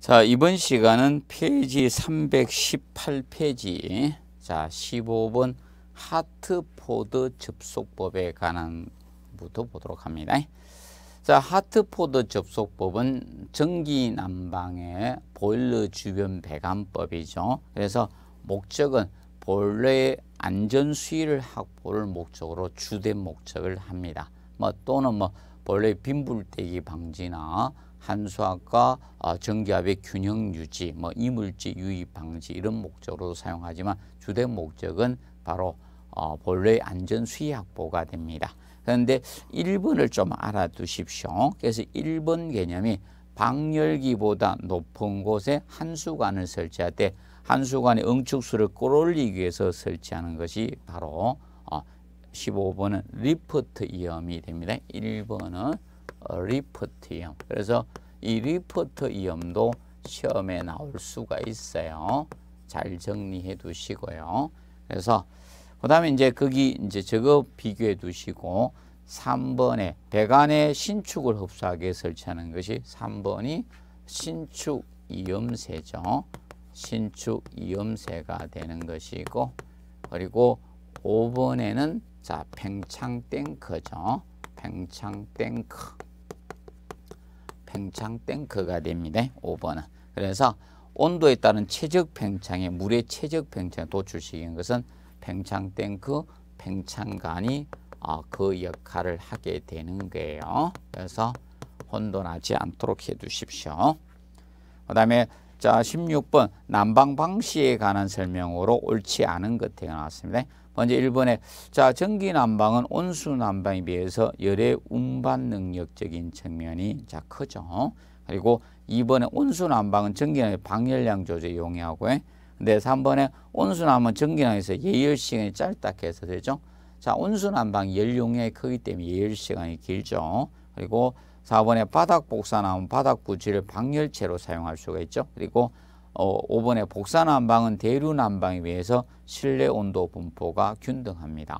자, 이번 시간은 페이지 318페이지. 자, 15번 하트포드 접속법에 관한 부터 보도록 합니다. 자, 하트포드 접속법은 전기 난방의 보일러 주변 배관법이죠. 그래서 목적은 보일의 안전 수위를 확보를 목적으로 주된 목적을 합니다. 뭐 또는 뭐보일의 빈불대기 방지나 한수학과 전기압의 어, 균형 유지, 뭐 이물질 유입 방지 이런 목적으로 사용하지만 주된 목적은 바로 어, 본래의 안전 수위 확보가 됩니다. 그런데 1번을 좀 알아두십시오. 그래서 1번 개념이 방열기보다 높은 곳에 한수관을 설치할 때 한수관의 응축수를 끌어올리기 위해서 설치하는 것이 바로 15번은 어, 리프트 이염이 됩니다. 1번은 어, 리포트염. 그래서 이 리포트염도 시험에 나올 수가 있어요. 잘 정리해 두시고요. 그래서 그 다음에 이제 거기 이제 저거 비교해 두시고 3번에 배관에 신축을 흡수하게 설치하는 것이 3번이 신축 이염세죠. 신축 이염세가 되는 것이고 그리고 5번에는 자 팽창 탱크죠. 팽창 탱크. 팽창 탱크가 됩니다. 5번은. 그래서 온도에 따른 최적 팽창에 물의 최적 팽창에 도출시키는 것은 팽창 탱크, 팽창관이 어, 그 역할을 하게 되는 거예요. 그래서 혼돈하지 않도록 해두십시오. 그 다음에 자 16번 난방 방식에 관한 설명으로 옳지 않은 것 태어났습니다. 먼저 1번에 자 전기 난방은 온수 난방에 비해서 열의 운반 능력적인 측면이 자 크죠. 그리고 2번에 온수 난방은 전기난의 방열량 조절 용이하고 근데 3번에 온수 난방은 전기난에서 예열 시간이 짧다 해서 되죠. 자 온수 난방 열 용량이 크기 때문에 예열 시간이 길죠. 그리고 4번에 바닥 복사나온 바닥 부지를 방열체로 사용할 수가 있죠. 그리고 어, 5번에 복사난방은 대류난방에 비해서 실내 온도 분포가 균등합니다.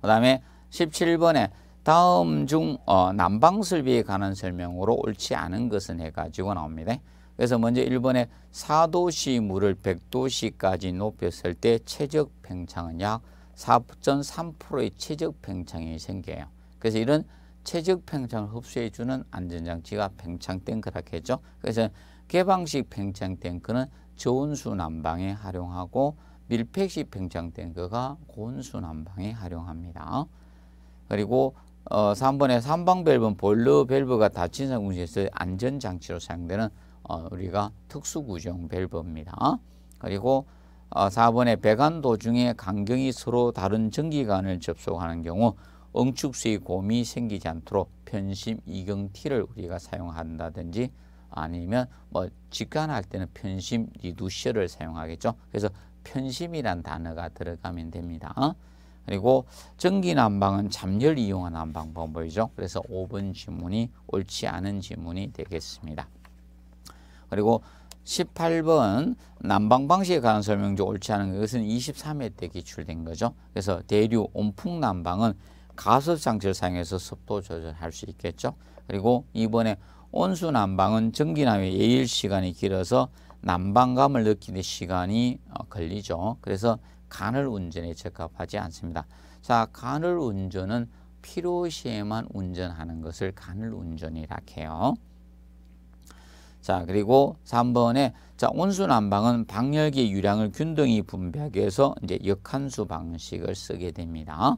그 다음에 17번에 다음 중 어, 난방 설비에 관한 설명으로 옳지 않은 것은 해가지고 나옵니다. 그래서 먼저 1번에 4도씨 물을 100도씨까지 높였을 때 최적 팽창은 약 4.3%의 최적 팽창이 생겨요. 그래서 이런 최적 팽창을 흡수해주는 안전장치가 팽창 탱크라고 했죠. 그래서 개방식 팽창 탱크는 저온수 난방에 활용하고 밀폐식 팽창 탱크가 고온수 난방에 활용합니다. 그리고 어, 3번에 삼방 밸브는 볼러 밸브가 닫힌 상황에서 안전 장치로 사용되는 어, 우리가 특수 구조용 밸브입니다. 그리고 어, 4번에 배관 도중에 강경이 서로 다른 전기관을 접속하는 경우 응축수의 곰이 생기지 않도록 편심 이경 T를 우리가 사용한다든지 아니면 뭐 직관할 때는 편심 리두셔를 사용하겠죠. 그래서 편심이란 단어가 들어가면 됩니다. 어? 그리고 전기 난방은 잠열 이용한 난방 방법이죠. 그래서 5번 지문이 옳지 않은 지문이 되겠습니다. 그리고 18번 난방 방식에 관한 설명중 옳지 않은 것은 23회 때 기출된 거죠. 그래서 대류 온풍 난방은 가습 장치를 사용해서 습도 조절할 수 있겠죠. 그리고 이번에 온수 난방은 전기나의 예일 시간이 길어서 난방감을 느끼는 시간이 어, 걸리죠. 그래서 간을 운전에 적합하지 않습니다. 자, 간을 운전은 필요시에만 운전하는 것을 간을 운전이라 해요. 자, 그리고 3번에 자, 온수 난방은 방열기 유량을 균등히 분배하기 위해서 이제 역한수 방식을 쓰게 됩니다.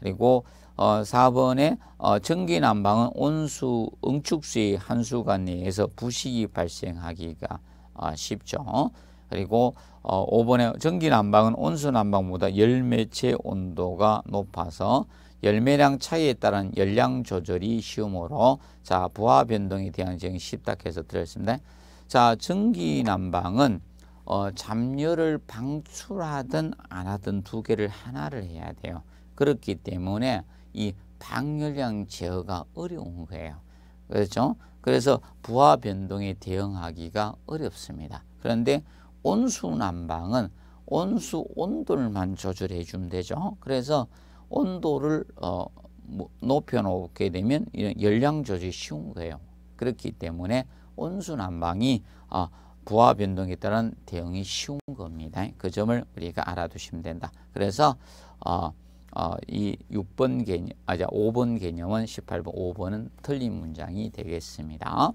그리고 어, 4번에 어, 전기 난방은 온수 응축수의 한수가 내에서 부식이 발생하기가 어, 쉽죠. 그리고 어, 5번에 전기 난방은 온수 난방보다 열매체 온도가 높아서 열매량 차이에 따른 열량 조절이 쉬움으로자 부하 변동에 대한 지형이 쉽다 해서 들었습니다자 전기 난방은 어, 잠열을 방출하든 안 하든 두 개를 하나를 해야 돼요. 그렇기 때문에 이 방열량 제어가 어려운 거예요. 그렇죠? 그래서 부하 변동에 대응하기가 어렵습니다. 그런데 온수 난방은 온수 온도를만 조절해 주면 되죠. 그래서 온도를 어, 뭐 높여 놓게 되면 열량 조절이 쉬운 거예요. 그렇기 때문에 온수 난방이 어, 부하 변동에 따른 대응이 쉬운 겁니다. 그 점을 우리가 알아두시면 된다. 그래서 어, 어, 이 6번 개념, 아, 5번 개념은 18번, 5번은 틀린 문장이 되겠습니다.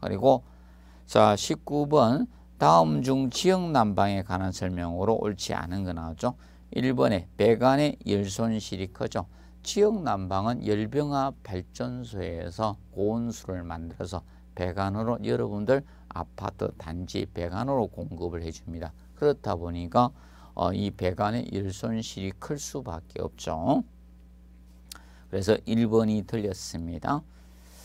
그리고 자 19번 다음 중 지역 난방에 관한 설명으로 옳지 않은 거 나오죠. 1번에 배관의 열 손실이 커져 지역 난방은 열병합 발전소에서 고온수를 만들어서 배관으로 여러분들 아파트 단지 배관으로 공급을 해줍니다. 그렇다 보니까 어, 이 배관의 일손실이 클 수밖에 없죠. 그래서 1번이 틀렸습니다.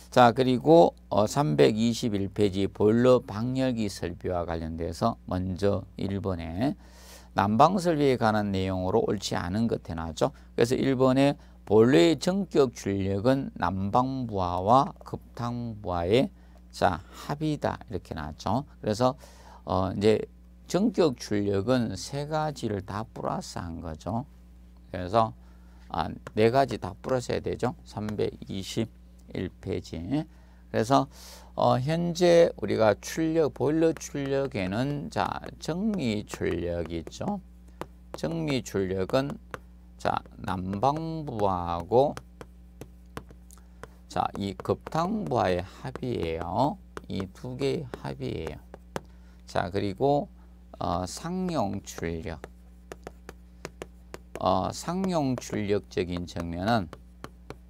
자 그리고 어, 321페이지 보일러 방열기 설비와 관련돼서 먼저 1번에 난방 설비에 관한 내용으로 옳지 않은 것 해나죠. 그래서 1번에 본래의 전격 출력은 난방부하와 급탕부하의 자 합이다 이렇게 나왔죠. 그래서 어 이제 전격 출력은 세 가지를 다 플러스한 거죠. 그래서 아, 네 가지 다 플러스해야 되죠. 321페이지. 그래서 어, 현재 우리가 출력 보일러 출력에는 자 정리 출력이 있죠. 정리 출력은 자 난방부하고 자이 급탕부와의 합이에요. 이 두 개의 합이에요. 자 그리고 어, 상용 출력 어, 상용 출력적인 측면은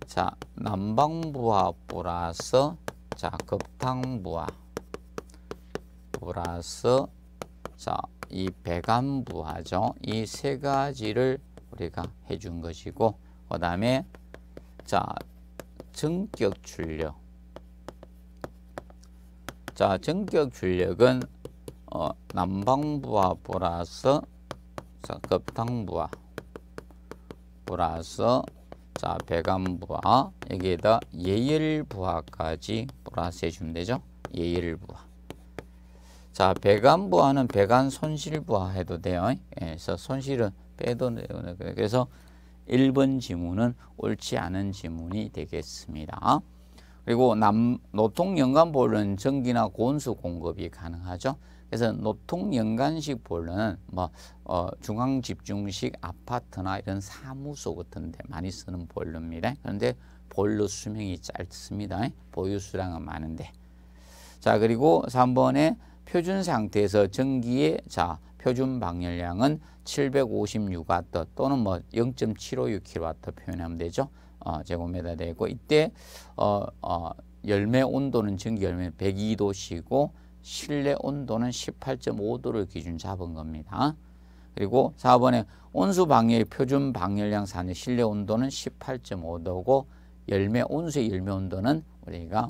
자 난방부하 플러스 자 급탕부하 플러스 자이 배관부하죠 이 세 가지를 우리가 해준 것이고 그 다음에 자 전격 출력 자 전격 출력은 어, 난방부와 보라서 자, 급탕부와 보라서 자, 배관부와 여기에다 예열부하까지 보라스 해주면 되죠. 예열부하. 자, 배관부하는 배관 손실부하 해도 돼요. 예, 그래서 손실은 빼도 돼요. 그래서 1번 지문은 옳지 않은 지문이 되겠습니다. 그리고 남, 노통 연간 보는 전기나 고온수 공급이 가능하죠. 그래서 노통 연간식 볼은 뭐 어, 중앙 집중식 아파트나 이런 사무소 같은 데 많이 쓰는 볼루입니다. 그런데 볼루 수명이 짧습니다. 보유수량은 많은데. 자, 그리고 3번에 표준 상태에서 전기의 자, 표준 방열량은 756와트 또는 뭐 0.756kW 표현하면 되죠. 어, 제곱미터 되고 이때 어, 어, 열매 온도는 전기 열매 102도씨고 실내 온도는 18.5도를 기준 잡은 겁니다. 그리고 4번에 온수 방열의 표준 방열량 산의 실내 온도는 18.5도고 열매 온수의 열매 온도는 우리가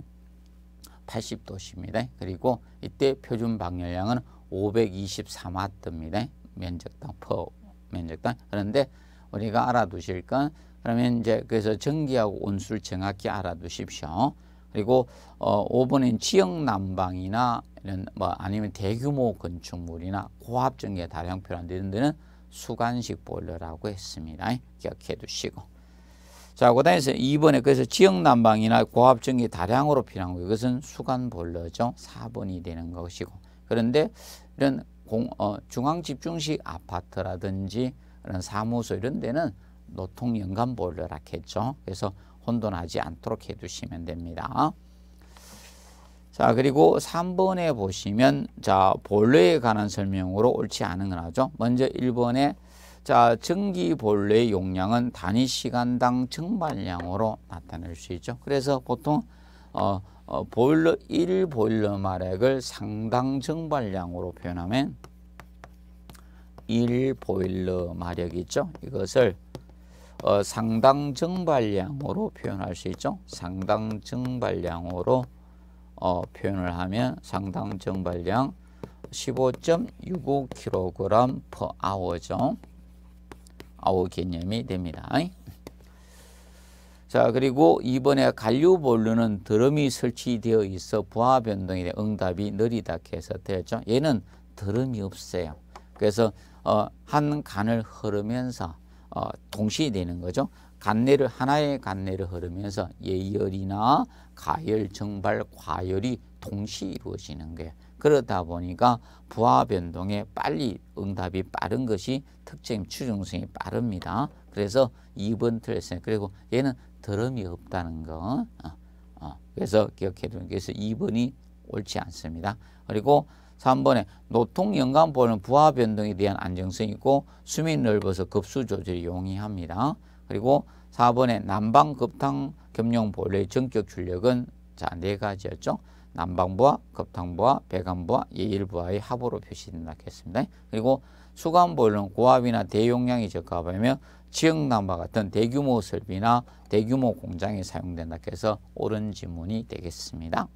80도씨입니다. 그리고 이때 표준 방열량은 523와트입니다. 면적당 퍼 면적당. 그런데 우리가 알아두실 건 그러면 이제 그래서 전기하고 온수를 정확히 알아두십시오. 그리고 어 5번인 지역 난방이나 이런 뭐 아니면 대규모 건축물이나 고압 전기 다량 표요한 이런 데는 수간식 보일러라고 했습니다. 기억해 두시고. 자, 그다음에 2번에 그래서 지역 난방이나 고압 전기 다량으로 필요한 거 이것은 수간 보일러죠. 4번이 되는 것이고. 그런데 이런 공, 어, 중앙 집중식 아파트라든지 이런 사무소 이런 데는 노통 연간 보일러라 했죠. 그래서 혼돈하지 않도록 해두시면 됩니다. 자 그리고 3번에 보시면 자 본래에 관한 설명으로 옳지 않은 걸 하죠. 먼저 1번에 자 전기 본래의 용량은 단위 시간당 증발량으로 나타낼 수 있죠. 그래서 보통 어, 어, 보일러 1 보일러 마력을 상당 증발량으로 표현하면 1 보일러 마력이 있죠. 이것을 어, 상당 증발량으로 표현할 수 있죠. 상당 증발량으로 어, 표현을 하면 상당 증발량 15.65kg per hour죠. 아워 개념이 됩니다. 자 그리고 이번에 관류 볼루는 드럼이 설치되어 있어 부하 변동에 대한 응답이 느리다 해서 되었죠. 얘는 드럼이 없어요. 그래서 어, 한 간을 흐르면서 어, 동시에 되는 거죠. 간내를 하나의 간내를 흐르면서 예열이나 가열, 정발, 과열이 동시에 이루어지는 거예요. 그러다 보니까 부하 변동에 빨리 응답이 빠른 것이 특징 추중성이 빠릅니다. 그래서 2번 틀렸어요. 그리고 얘는 더럼이 없다는 거. 어, 어. 그래서 기억해 두는 그 2번이 옳지 않습니다. 그리고 3번에 노통 연관보는 부하 변동에 대한 안정성이 있고 수면이 넓어서 급수 조절이 용이합니다. 그리고 4번에 난방 급탕 겸용 보일러의 전격 출력은 자, 네 가지였죠. 난방부와 급탕부와 배관부와 예일부와의 합으로 표시된다 했습니다. 그리고 수간 보일러는 고압이나 대용량이 적합하며 지역 난방 같은 대규모 설비나 대규모 공장에 사용된다 해서 옳은 지문이 되겠습니다.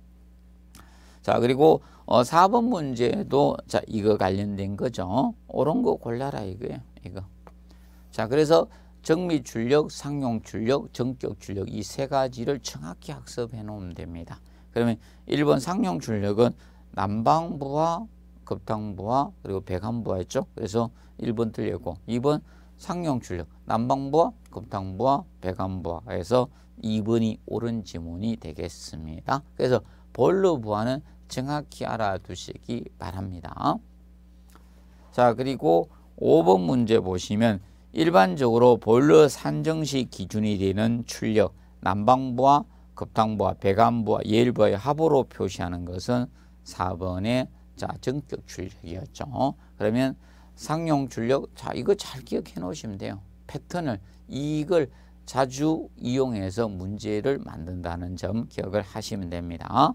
자, 그리고 어, 4번 문제도 자, 이거 관련된 거죠. 옳은 거 골라라 이거예요. 이거. 자, 그래서 정미 출력, 상용 출력, 정격 출력 이 세 가지를 정확히 학습해 놓으면 됩니다. 그러면 1번 상용 출력은 난방부와 급탕부와 그리고 배관부였죠. 그래서 1번 틀렸고 2번 상용 출력 난방부와 급탕부와 배관부와 해서 2번이 옳은 지문이 되겠습니다. 그래서 볼로 부하는 정확히 알아두시기 바랍니다. 자 그리고 5번 문제 보시면 일반적으로 볼러 산정시 기준이 되는 출력 난방부와 급탕부와 배관부와 예일부의 합으로 표시하는 것은 4번의 자 정격 출력이었죠. 그러면 상용 출력 자 이거 잘 기억해 놓으시면 돼요. 패턴을 이익 자주 이용해서 문제를 만든다는 점 기억을 하시면 됩니다.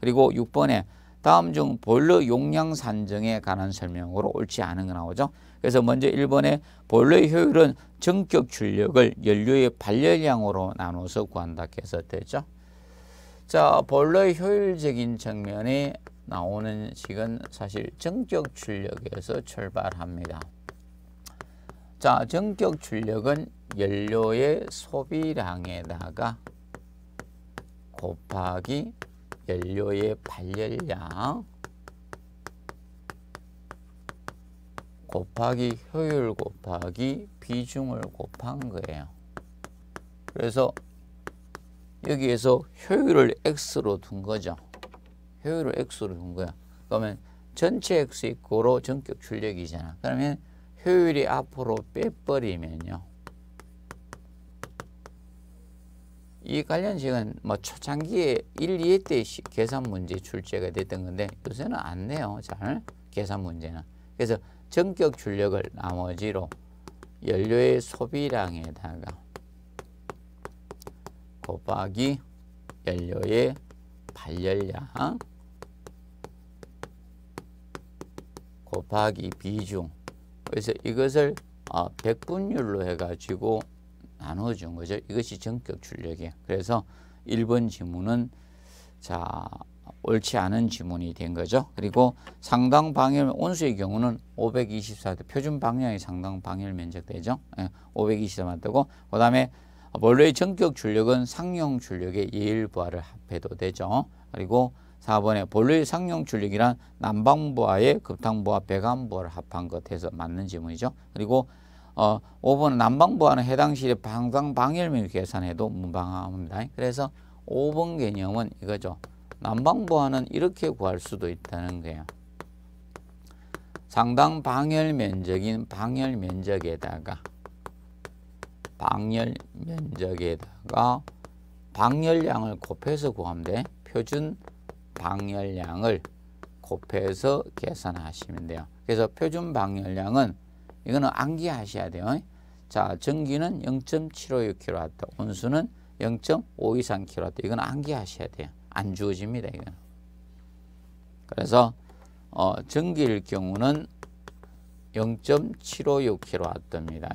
그리고 6번에 다음 중 보일러 용량 산정에 관한 설명으로 옳지 않은 거 나오죠. 그래서 먼저 1번에 보일러의 효율은 전격 출력을 연료의 발열량으로 나눠서 구한다 해서 되죠. 자, 보일러의 효율적인 측면이 나오는 식은 사실 전격 출력에서 출발합니다. 자, 전격 출력은 연료의 소비량에다가 곱하기 연료의 발열량 곱하기 효율 곱하기 비중을 곱한 거예요. 그래서 여기에서 효율을 x로 둔 거죠. 효율을 x로 둔 거야. 그러면 전체 x 이고로 전격 출력이잖아. 그러면 효율이 앞으로 빼버리면요. 이 관련 식은 뭐 초창기에 1, 2회 때 계산 문제 출제가 됐던 건데 요새는 안 내요. 잘 계산 문제는. 그래서 전격 출력을 나머지로 연료의 소비량에다가 곱하기 연료의 발열량 곱하기 비중 그래서 이것을 어, 백분율로 해가지고 나눠준 거죠. 이것이 전격 출력이에요. 그래서 1번 지문은 자 옳지 않은 지문이 된 거죠. 그리고 상당 방열 온수의 경우는 524도 표준 방향이 상당 방열 면적되죠. 524 예, 맞다고. 그다음에 원래의 전격 출력은 상용 출력의 예일 부하를 합해도 되죠. 그리고 4번에 본래의 상용 출력이란 난방부하에 급탕부하 배관부하를 합한 것해서 맞는 지문이죠. 그리고 어, 5번은 난방보안는 해당 시의 방광방열면을 계산해도 무방합니다. 그래서 5번 개념은 이거죠. 난방부와는 이렇게 구할 수도 있다는 거예요. 상당 방열 면적인 방열 면적에다가 방열 면적에다가 방열량을 곱해서 구하면 돼. 표준 방열량을 곱해서 계산하시면 돼요. 그래서 표준 방열량은 이거는 암기하셔야 돼요. 자, 전기는 0.756kW, 온수는 0.523kW. 이건 암기하셔야 돼요. 안 주어집니다. 이건. 그래서 어, 전기일 경우는 0.756kW입니다.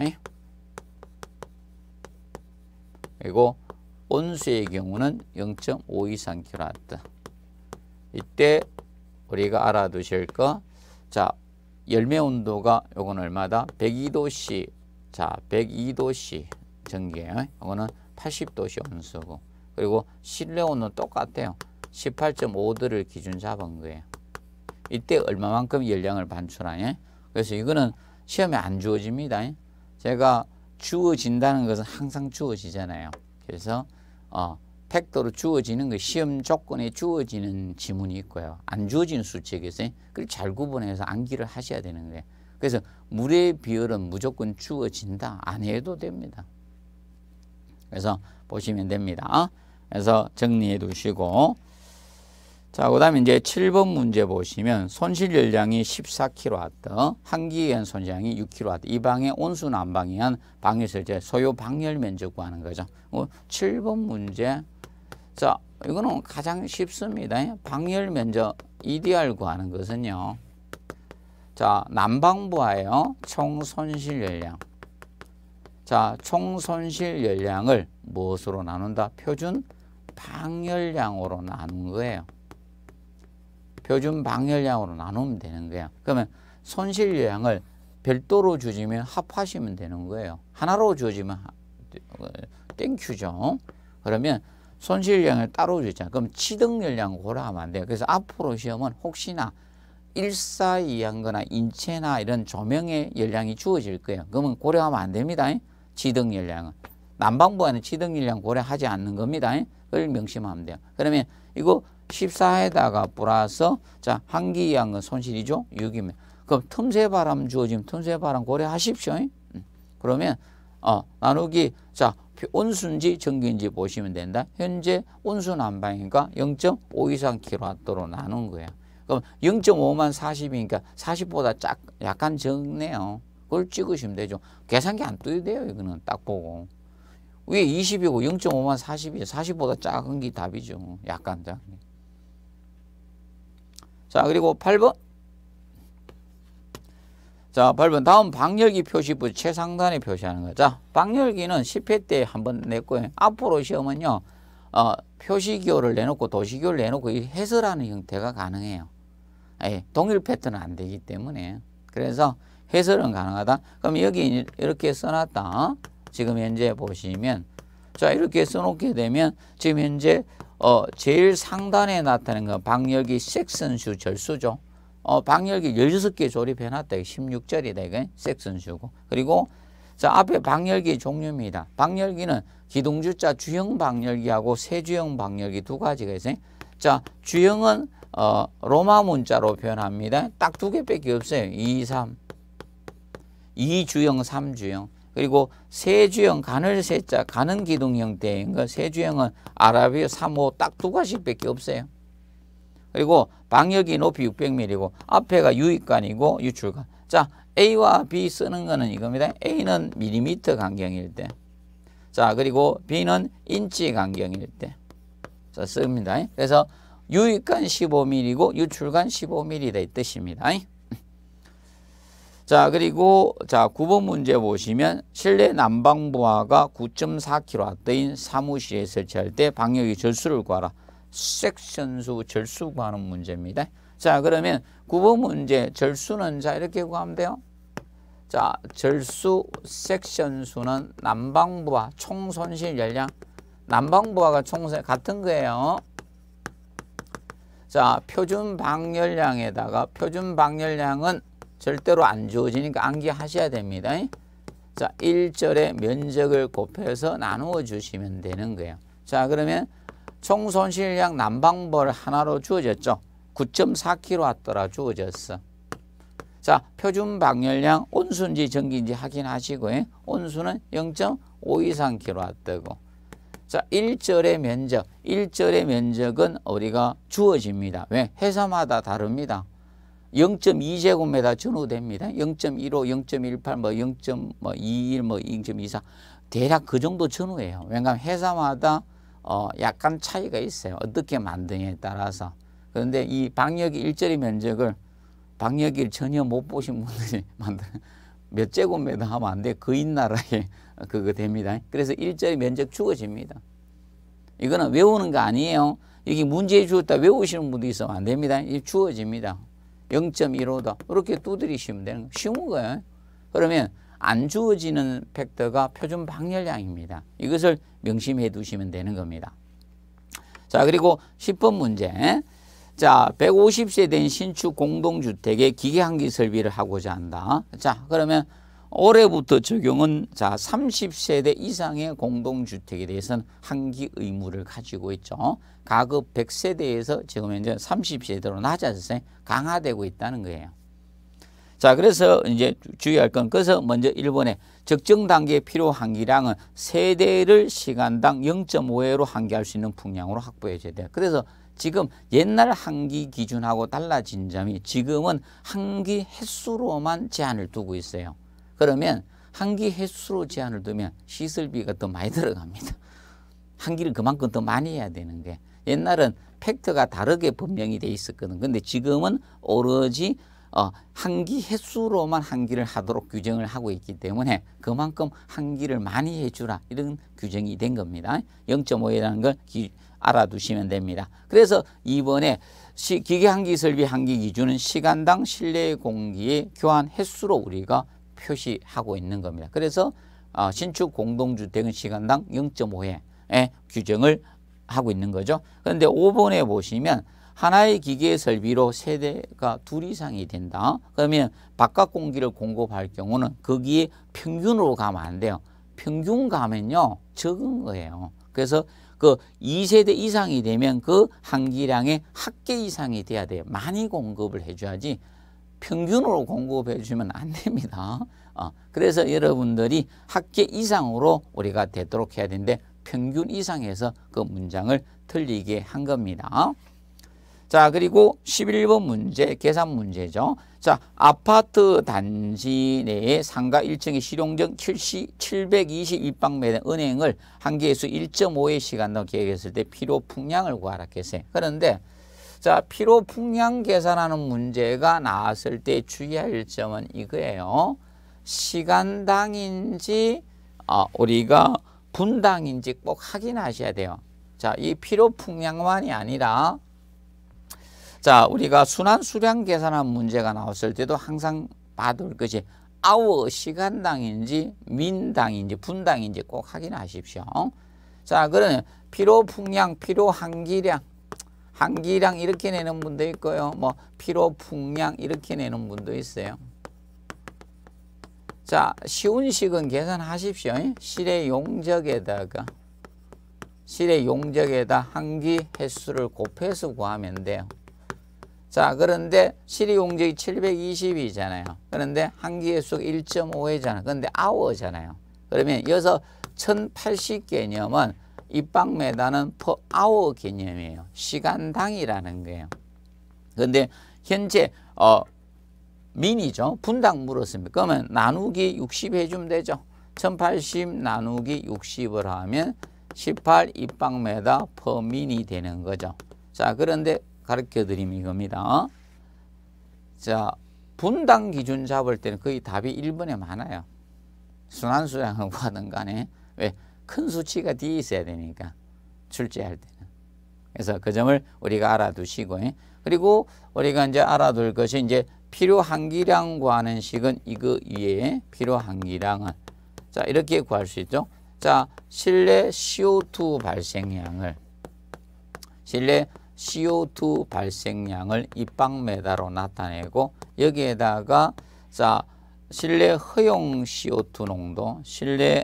그리고 온수의 경우는 0.523kW. 이때 우리가 알아두실 거, 자 열매 온도가 요건 얼마다? 102도씨. 자, 102도씨 전기예요. 거는 80도씨 온수고. 그리고 실내 온도 똑같아요. 18.5도를 기준 잡은 거예요. 이때 얼마만큼 열량을 반출하냐? 그래서 이거는 시험에 안 주어집니다. 제가 주어진다는 것은 항상 주어지잖아요. 그래서 어, 팩터로 주어지는 그 시험 조건에 주어지는 지문이 있고요. 안 주어진 수치가 있어요. 그걸 잘 구분해서 암기를 하셔야 되는 거예요. 그래서 물의 비율은 무조건 주어진다. 안 해도 됩니다. 그래서 보시면 됩니다. 그래서 정리해 두시고 자, 그 다음에 이제 7번 문제 보시면 손실 열량이 14kW, 환기에한 손실량이 6kW, 이 방의 온수 난방이한 방열 설제, 소요 방열 면적 구하는 거죠. 어, 7번 문제 자, 이거는 가장 쉽습니다. 방열 면적 EDR 구하는 것은요. 자, 난방부하여 총 손실 열량. 자, 총 손실 열량을 무엇으로 나눈다? 표준 방열량으로 나눈 거예요. 표준 방열량으로 나누면 되는 거예요. 그러면 손실 열량을 별도로 주지면 합하시면 되는 거예요. 하나로 주지면 땡큐죠. 그러면 손실량을 따로 주잖아요. 그럼 치득열량 고려하면 안 돼요. 그래서 앞으로 시험은 혹시나 일사이한 거나 인체나 이런 조명의 열량이 주어질 거예요. 그러면 고려하면 안 됩니다. 치득 열량은. 난방부안에 치득 열량 고려하지 않는 겁니다. 그걸 명심하면 돼요. 그러면 이거 14에다가 불어서 자 한기 양은 손실이죠. 6이면. 그럼 틈새 바람 주어지면 틈새 바람 고려하십시오. 그러면 어 나누기 자그 온순지 전기인지 보시면 된다. 현재 온순 한방이니까 0.5 이상 킬로와트로 나눈 거야. 그럼 0.5만 40이니까 40보다 짝, 약간 적네요. 그걸 찍으시면 되죠. 계산기 안 떠도 돼요. 이거는 딱 보고. 위에 20이고 0.5만 40이에요. 40보다 작은 게 답이죠. 약간 작자 그리고 8번 자, 밟은 다음 방열기 표시부 최상단에 표시하는 거죠. 자, 방열기는 10회 때 한 번 냈고요. 앞으로 시험은요. 어, 표시기호를 내놓고 도시기호를 내놓고 해설하는 형태가 가능해요. 예, 동일 패턴은 안 되기 때문에. 그래서 해설은 가능하다. 그럼 여기 이렇게 써놨다. 지금 현재 보시면 자 이렇게 써놓게 되면 지금 현재 어, 제일 상단에 나타나는 건 방열기 섹션슈 절수죠. 어, 방열기 16개 조립해놨다. 16절이다. 이게 섹슨 주고. 그리고 자 앞에 방열기 종류입니다. 방열기는 기둥주자 주형 방열기하고 세주형 방열기 두 가지가 있어요. 자 주형은 어, 로마 문자로 표현합니다. 딱 두 개밖에 없어요. 2, 3. 2주형, 3주형. 그리고 세주형 가늘 세자 가는 기둥 형태인 거 세주형은 아라비아 3호 딱 두 가지밖에 없어요. 그리고 방역이 높이 600mm고 앞에가 유입관이고 유출관. 자, A와 B 쓰는 거는 이겁니다. A는 밀리미터 간경일 때. 자, 그리고 B는 인치 간경일 때. 자, 씁니다. 그래서 유입관 15mm고 유출관 15mm다 이 뜻입니다. 자, 그리고 자, 9번 문제 보시면 실내 난방부하가 9.4kW인 사무실에 설치할 때 방역의 절수를 구하라. 섹션수 절수 구하는 문제입니다. 자 그러면 9번 문제 절수는 자 이렇게 구하면 돼요. 자 절수 섹션수는 난방부하 총손실 열량 난방부하 총손 같은 거예요. 자 표준 방열량에다가 표준 방열량은 절대로 안 주어지니까 암기하셔야 됩니다. 자, 1절의 면적을 곱해서 나누어 주시면 되는 거예요. 자, 그러면 총 손실량 난방벌 하나로 주어졌죠. 9.4kW라 주어졌어. 자, 표준 방열량 온수인지 전기인지 확인하시고 예? 온수는 0.523kW고 자, 1절의 면적, 1절의 면적은 우리가 주어집니다. 왜? 회사마다 다릅니다. 0.2제곱미터 전후됩니다. 0.15, 0.18, 뭐 0.21, 뭐0.24 뭐 대략 그 정도 전후예요. 왜냐하면 회사마다 어, 약간 차이가 있어요. 어떻게 만드냐에 따라서. 그런데 이 방역이 일자리 면적을 방역일 전혀 못 보신 분들이 몇 제곱미터 하면 안 돼. 그 인 나라에 그거 됩니다. 그래서 일자리 면적 주어집니다. 이거는 외우는 거 아니에요. 여기 문제에 주었다 외우시는 분도 있으면 안 됩니다. 이 주어집니다. 0.15다. 이렇게 두드리시면 되는 쉬운 거예요. 그러면 안 주어지는 팩터가 표준 방열량입니다. 이것을 명심해 두시면 되는 겁니다. 자 그리고 10번 문제 자 150세 된 신축 공동주택에 기계환기 설비를 하고자 한다. 자 그러면 올해부터 적용은 자 30세대 이상의 공동주택에 대해서는 환기 의무를 가지고 있죠. 가급 100세대에서 지금 현재 30세대로 낮아져서 강화되고 있다는 거예요. 자, 그래서 이제 주의할 건 그래서 먼저 일본에 적정 단계에 필요한 기량은 세대를 시간당 0.5회로 환기할 수 있는 풍량으로 확보해 줘야 돼요. 그래서 지금 옛날 한기 기준하고 달라진 점이 지금은 한기 횟수로만 제한을 두고 있어요. 그러면 한기 횟수로 제한을 두면 시설비가 더 많이 들어갑니다. 한기를 그만큼 더 많이 해야 되는 게 옛날은 팩트가 다르게 분명히 돼 있었거든. 근데 지금은 오로지 어, 한기 횟수로만 한기를 하도록 규정을 하고 있기 때문에 그만큼 한기를 많이 해주라 이런 규정이 된 겁니다. 0.5이라는 걸 기, 알아두시면 됩니다. 그래서 이번에 시, 기계 한기 설비 한기 기준은 시간당 실내 공기의 교환 횟수로 우리가 표시하고 있는 겁니다. 그래서 어, 신축 공동주택은 시간당 0.5회 규정을 하고 있는 거죠. 그런데 5번에 보시면 하나의 기계의 설비로 세대가 둘 이상이 된다. 그러면 바깥 공기를 공급할 경우는 거기에 평균으로 가면 안 돼요. 평균 가면요. 적은 거예요. 그래서 그 2세대 이상이 되면 그 한기량의 합계 이상이 돼야 돼요. 많이 공급을 해줘야지 평균으로 공급해 주면 안 됩니다. 어, 그래서 여러분들이 합계 이상으로 우리가 되도록 해야 되는데 평균 이상에서 그 문장을 틀리게 한 겁니다. 자, 그리고 11번 문제, 계산 문제죠. 자, 아파트 단지 내에 상가 1층의 실용적 7 2 2방매된 은행을 한 개수 1.5의 시간 넣어 계획했을 때 필요 풍량을 구하라 했세요 그런데 자, 필요 풍량 계산하는 문제가 나왔을 때 주의할 점은 이거예요. 시간당인지 아, 우리가 분당인지 꼭 확인하셔야 돼요. 자, 이 필요 풍량만이 아니라 자, 우리가 순환 수량 계산한 문제가 나왔을 때도 항상 봐둘 것이 아워 시간당인지 민당인지 분당인지 꼭 확인하십시오. 자, 그러면 피로 풍량, 피로 한기량, 한기량 이렇게 내는 분도 있고요. 뭐 피로 풍량 이렇게 내는 분도 있어요. 자, 쉬운 식은 계산하십시오. 실의 용적에다가 실의 용적에다 한기 횟수를 곱해서 구하면 돼요. 자 그런데 실리공적이 720이잖아요. 그런데 한 기의 수 1.5회잖아. 요 그런데 아워잖아요. 그러면 여기서 1080 개념은 입방메다는 퍼 아워 개념이에요. 시간당이라는 거예요. 그런데 현재 어 민이죠. 분당 물었습니다. 그러면 나누기 60 해주면 되죠. 1080 나누기 60을 하면 18 입방메다 퍼 e r 민이 되는 거죠. 자 그런데 가르쳐 드리면 이겁니다. 어? 자, 분당 기준 잡을 때는 거의 답이 1번에 많아요. 순환수량을 구하든 간에. 왜? 큰 수치가 뒤에 있어야 되니까. 출제할 때는. 그래서 그 점을 우리가 알아두시고. 예? 그리고 우리가 이제 알아둘 것이 이제 필요 한기량 구하는 식은 이거 위에 필요 한기량은 자 이렇게 구할 수 있죠. 자 실내 CO2 발생량을 실내 CO2 발생량을 입방메다로 나타내고 여기에다가 자 실내 허용 CO2 농도, 실내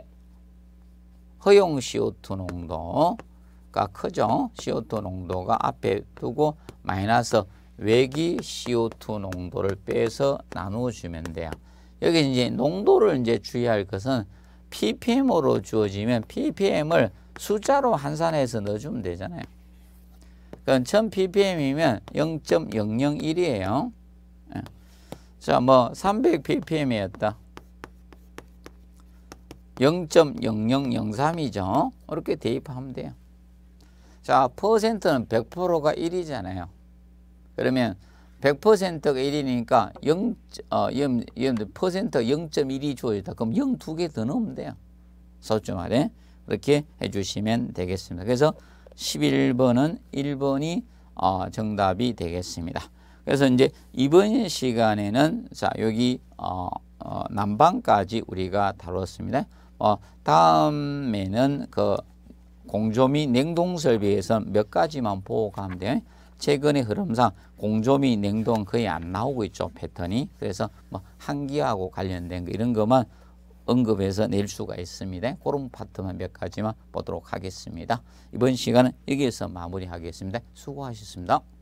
허용 CO2 농도가 크죠. CO2 농도가 앞에 두고 마이너스 외기 CO2 농도를 빼서 나누어주면 돼요. 여기 이제 농도를 이제 주의할 것은 ppm으로 주어지면 ppm을 숫자로 환산해서 넣어주면 되잖아요. 그건 1000ppm이면 0.001이에요. 예. 자, 뭐 300ppm이었다. 0.0003이죠. 이렇게 대입하면 돼요. 자, 퍼센트는 100%가 1이잖아요. 그러면 100%가 1이니까 0, 어, 퍼센트 0.1이 주어졌다. 그럼 0두개 더 넣으면 돼요. 소주 말에 그렇게 해주시면 되겠습니다. 그래서 11번은 1번이 어, 정답이 되겠습니다. 그래서 이제 이번 시간에는 자 여기 어, 어, 난방까지 우리가 다뤘습니다. 어, 다음에는 그 공조 및 냉동 설비에서 몇 가지만 보고 가면 돼요. 최근의 흐름상 공조 및 냉동 거의 안 나오고 있죠 패턴이. 그래서 뭐 한기하고 관련된 거 이런 것만 언급해서 낼 수가 있습니다. 그런 파트만 몇 가지만 보도록 하겠습니다. 이번 시간은 여기에서 마무리하겠습니다. 수고하셨습니다.